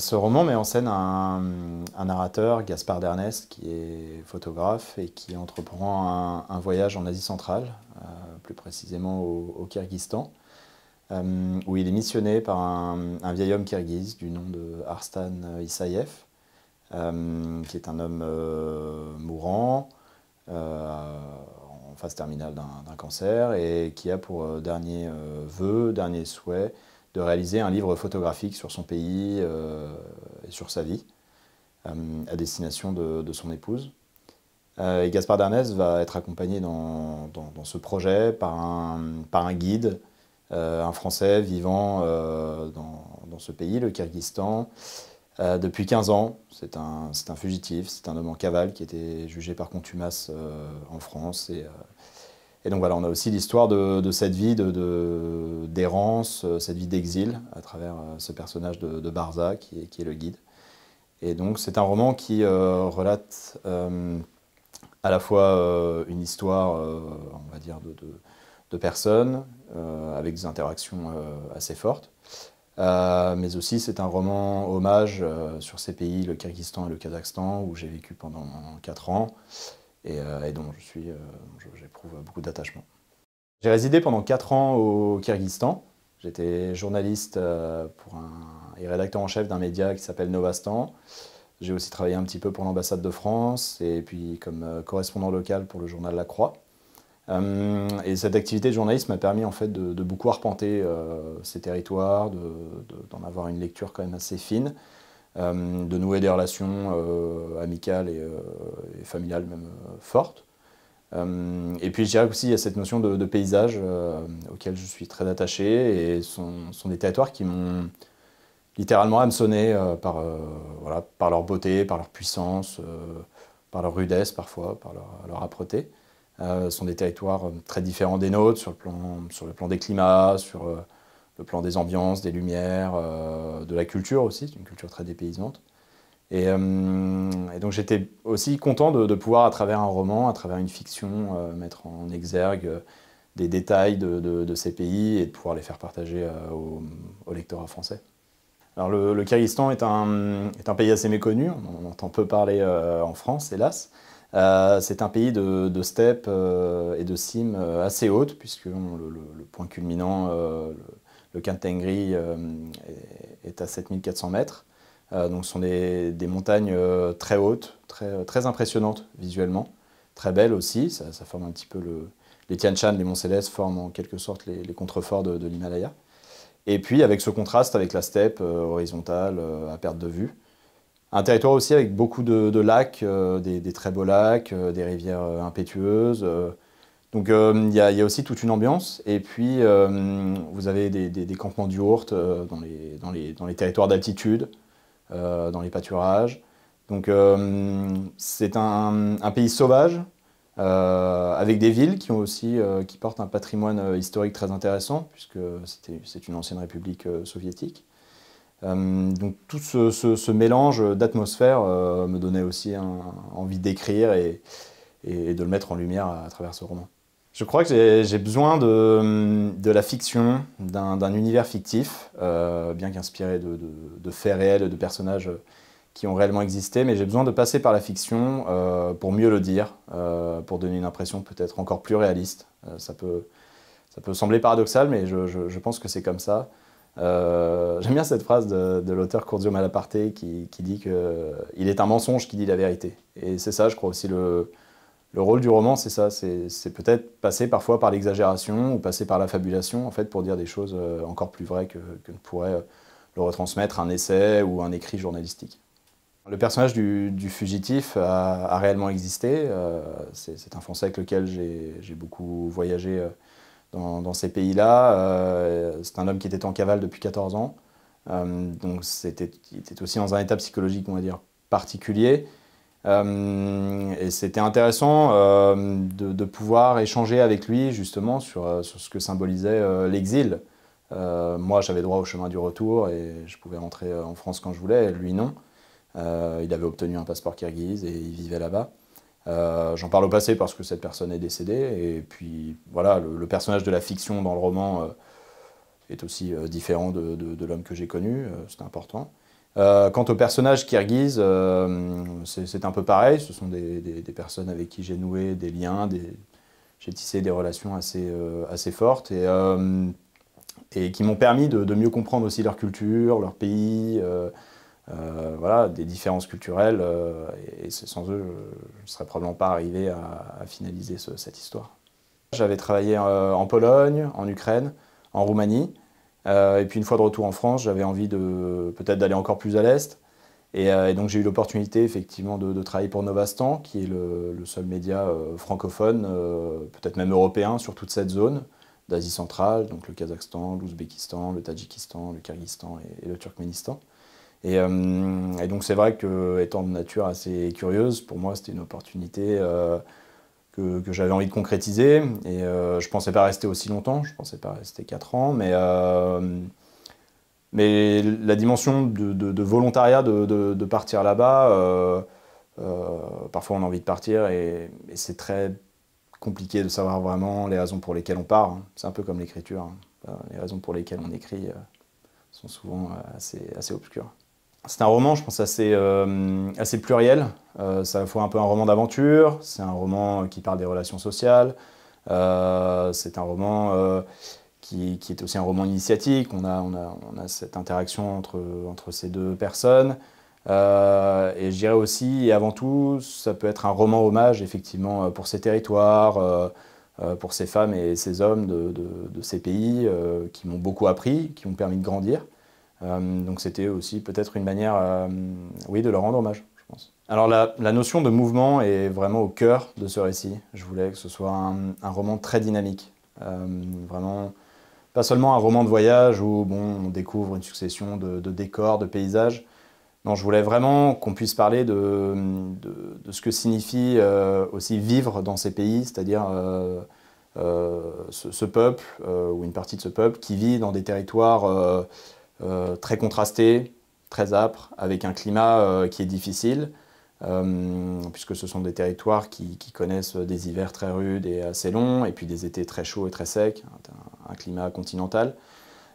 ce roman met en scène un, narrateur, Gaspard Dernest, qui est photographe et qui entreprend un, voyage en Asie centrale, euh, plus précisément au, au Kyrgyzstan, euh, où il est missionné par un, vieil homme kirghiz du nom de Arstan Isayev, euh, qui est un homme mourant, en phase terminale d'un cancer, et qui a pour dernier vœu, dernier souhait, de réaliser un livre photographique sur son pays euh, et sur sa vie euh, à destination de, son épouse. Euh, et Gaspard Darnès va être accompagné dans, dans, ce projet par un, par un guide, un Français vivant dans, dans, ce pays, le Kyrgyzstan, depuis 15 ans. C'est un, un, fugitif, c'est un homme en cavale qui était jugé par contumace en France et et donc voilà, on a aussi l'histoire de, cette vie d'errance, de, euh, cette vie d'exil, à travers euh, ce personnage de, Barza, qui est, le guide. Et donc c'est un roman qui euh, relate à la fois une histoire, on va dire, de, personnes, avec des interactions assez fortes, mais aussi c'est un roman hommage sur ces pays, le Kyrgyzstan et le Kazakhstan, où j'ai vécu pendant 4 ans et, euh, dont je suis, euh, j'éprouve beaucoup d'attachement. J'ai résidé pendant 4 ans au Kyrgyzstan. J'étais journaliste euh, pour et rédacteur en chef d'un média qui s'appelle Novastan. J'ai aussi travaillé un petit peu pour l'ambassade de France et puis comme correspondant local pour le journal La Croix. et cette activité de journaliste m'a permis en fait de, beaucoup arpenter ces territoires, d'en de, avoir une lecture quand même assez fine, euh, de nouer des relations euh, amicales euh, et, familiales même fortes. et puis je dirais aussi il y a cette notion de, paysage auquel je suis très attaché et sont, sont des territoires qui m'ont littéralement hameçonné par, voilà, par leur beauté, par leur puissance, par leur rudesse parfois, par leur, leur âpreté. Euh, sont des territoires très différents des nôtres sur le plan, sur le plan des climats, sur, le plan des ambiances, des lumières, euh, de la culture aussi, c'est une culture très dépaysante. Et, euh, donc j'étais aussi content de, pouvoir, à travers un roman, à travers une fiction, euh, mettre en exergue des détails de, ces pays et de pouvoir les faire partager au, au, lectorat français. Alors le, Kyrgyzstan est un, est un, pays assez méconnu, on en entend peu parler en France, hélas. c'est un pays de, de steppe et de cimes assez hautes, puisque le, point culminant, le Kantengri euh, est à 7400 mètres. Euh, donc ce sont des, montagnes euh, très hautes, très, très impressionnantes visuellement, très belles aussi. Ça, forme un petit peu le... Les Tian les monts Célestes forment en quelque sorte les, contreforts de, l'Himalaya. Et puis avec ce contraste avec la steppe horizontale à perte de vue, un territoire aussi avec beaucoup de, lacs, des, très beaux lacs, des rivières impétueuses, donc euh, il y, a aussi toute une ambiance. Et puis euh, vous avez des, campements du euh, dans, les, dans, les, territoires d'altitude, dans les pâturages. Donc c'est un, pays sauvage, avec des villes qui, ont aussi, qui portent un patrimoine historique très intéressant, puisque c'est une ancienne république soviétique. donc tout ce, mélange d'atmosphère me donnait aussi envie d'écrire et, et de le mettre en lumière à travers ce roman. Je crois que j'ai besoin de, la fiction, d'un univers fictif, euh, bien qu'inspiré de, faits réels, de personnages qui ont réellement existé, mais j'ai besoin de passer par la fiction euh, pour mieux le dire, euh, pour donner une impression peut-être encore plus réaliste. ça, peut, ça peut sembler paradoxal, mais je, je, pense que c'est comme ça. J'aime bien cette phrase de, l'auteur Cordium Malaparte qui, qui dit qu'il est un mensonge qui dit la vérité. Et c'est ça, je crois aussi, le, le rôle du roman, c'est ça, c'est peut-être passer parfois par l'exagération ou passer par la fabulation, en fait, pour dire des choses euh, encore plus vraies que, ne pourrait euh, le retransmettre un essai ou un écrit journalistique. Le personnage du, fugitif a, réellement existé. Euh, c'est un Français avec lequel j'ai beaucoup voyagé dans, ces pays-là. c'est un homme qui était en cavale depuis 14 ans. donc il était aussi dans un état psychologique, on va dire, particulier. Euh, et c'était intéressant euh, de, pouvoir échanger avec lui justement sur, euh, ce que symbolisait l'exil. moi, j'avais droit au chemin du retour et je pouvais rentrer en France quand je voulais, lui non. il avait obtenu un passeport kirghiz et il vivait là-bas. J'en parle au passé parce que cette personne est décédée. Et puis voilà, le, personnage de la fiction dans le roman est aussi différent de, de l'homme que j'ai connu, c'est important. Euh, quant aux personnages kirghizes, euh, c'est un peu pareil. Ce sont des, personnes avec qui j'ai noué des liens, j'ai tissé des relations assez, euh, fortes et, qui m'ont permis de, mieux comprendre aussi leur culture, leur pays, voilà, des différences culturelles. et, sans eux, je ne serais probablement pas arrivé à, finaliser cette histoire. J'avais travaillé en Pologne, en Ukraine, en Roumanie. Euh, et puis une fois de retour en France, j'avais envie de peut-être d'aller encore plus à l'est. Et, euh, donc j'ai eu l'opportunité effectivement de, travailler pour Novastan, qui est le, seul média euh, francophone, peut-être même européen, sur toute cette zone d'Asie centrale, donc le Kazakhstan, l'Ouzbékistan, le Tadjikistan, le Kyrgyzstan et, le Turkménistan. Et, donc c'est vrai que étant de nature assez curieuse, pour moi c'était une opportunité euh, que, j'avais envie de concrétiser. Et euh, je pensais pas rester aussi longtemps, je pensais pas rester quatre ans, mais, euh, mais la dimension de, volontariat de, partir là-bas, euh, parfois on a envie de partir et, c'est très compliqué de savoir vraiment les raisons pour lesquelles on part. Hein. C'est un peu comme l'écriture. Hein. Les raisons pour lesquelles on écrit sont souvent assez obscures. C'est un roman, je pense, assez, euh, assez pluriel. Ça euh, c'est à la un peu un roman d'aventure, c'est un roman euh, qui parle des relations sociales, c'est un roman qui, est aussi un roman initiatique. On a, cette interaction entre, entre ces deux personnes. et je dirais aussi, et avant tout, ça peut être un roman hommage, effectivement, pour ces territoires, pour ces femmes et ces hommes de ces pays qui m'ont beaucoup appris, qui m'ont permis de grandir. Euh, donc c'était aussi peut-être une manière euh, oui, de leur rendre hommage. je pense. Alors la, notion de mouvement est vraiment au cœur de ce récit. Je voulais que ce soit un, roman très dynamique. Euh, vraiment, pas seulement un roman de voyage où bon, on découvre une succession de, décors, de paysages. Non, je voulais vraiment qu'on puisse parler de, de, ce que signifie aussi vivre dans ces pays, c'est-à-dire ce, ce, peuple ou une partie de ce peuple qui vit dans des territoires euh, très contrasté, très âpre, avec un climat euh, qui est difficile, euh, puisque ce sont des territoires qui, connaissent des hivers très rudes et assez longs, et puis des étés très chauds et très secs, un, climat continental.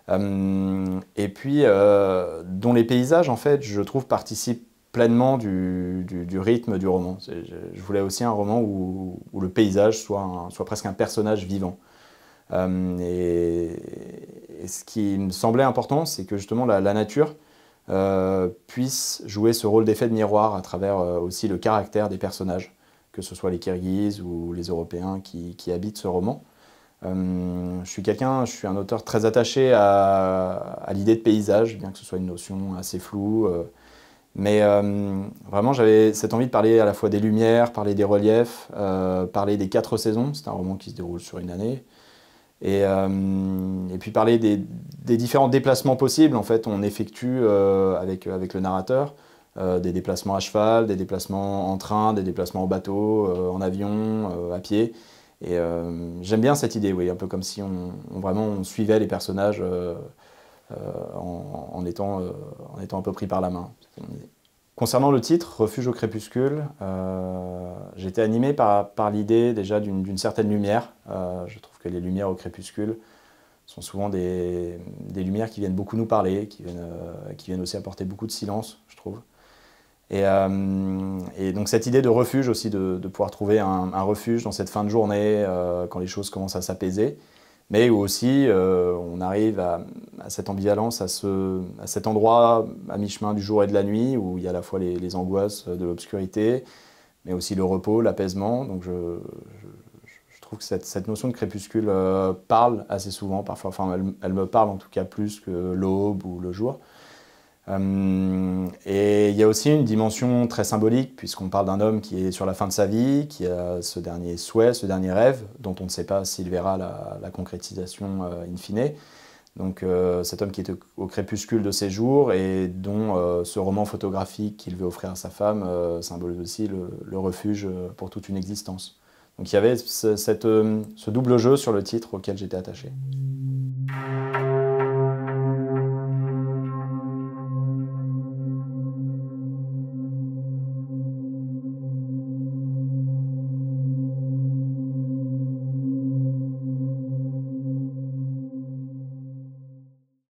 et puis, dont les paysages, en fait, je trouve, participent pleinement du, rythme du roman. Je, voulais aussi un roman où, le paysage soit, presque un personnage vivant. et, ce qui me semblait important, c'est que justement la, nature euh, puisse jouer ce rôle d'effet de miroir à travers euh, aussi le caractère des personnages, que ce soit les Kyrgyz ou les Européens qui, habitent ce roman. Euh, je suis quelqu'un, je suis un auteur très attaché à, à l'idée de paysage, bien que ce soit une notion assez floue. mais vraiment, j'avais cette envie de parler à la fois des lumières, parler des reliefs, parler des quatre saisons. C'est un roman qui se déroule sur une année. Et, euh, et, puis parler des, différents déplacements possibles. En fait, on effectue euh, avec, avec le narrateur euh, des déplacements à cheval, des déplacements en train, des déplacements en bateau, en avion, à pied. Et j'aime bien cette idée, oui, un peu comme si on, vraiment on suivait les personnages en, en, étant, en étant un peu pris par la main. Concernant le titre, Refuge au crépuscule, j'étais euh, j'ai été animé par, par l'idée déjà d'une certaine lumière. Euh, je trouve que les lumières au crépuscule sont souvent des, lumières qui viennent beaucoup nous parler, qui viennent, euh, qui viennent, aussi apporter beaucoup de silence, je trouve. Et, donc cette idée de refuge aussi, de, pouvoir trouver un, refuge dans cette fin de journée, quand les choses commencent à s'apaiser mais aussi euh, on arrive à, cette ambivalence, à, cet endroit à mi-chemin du jour et de la nuit, où il y a à la fois les, angoisses de l'obscurité, mais aussi le repos, l'apaisement. Donc je, trouve que cette, notion de crépuscule euh, parle assez souvent, parfois, enfin elle, me parle en tout cas plus que l'aube ou le jour. Euh, et il y a aussi une dimension très symbolique, puisqu'on parle d'un homme qui est sur la fin de sa vie, qui a ce dernier souhait, ce dernier rêve, dont on ne sait pas s'il verra la, concrétisation euh, in fine. Donc euh, cet homme qui est au, crépuscule de ses jours et dont ce roman photographique qu'il veut offrir à sa femme symbolise aussi le, refuge pour toute une existence. Donc il y avait ce double jeu sur le titre auquel j'étais attaché.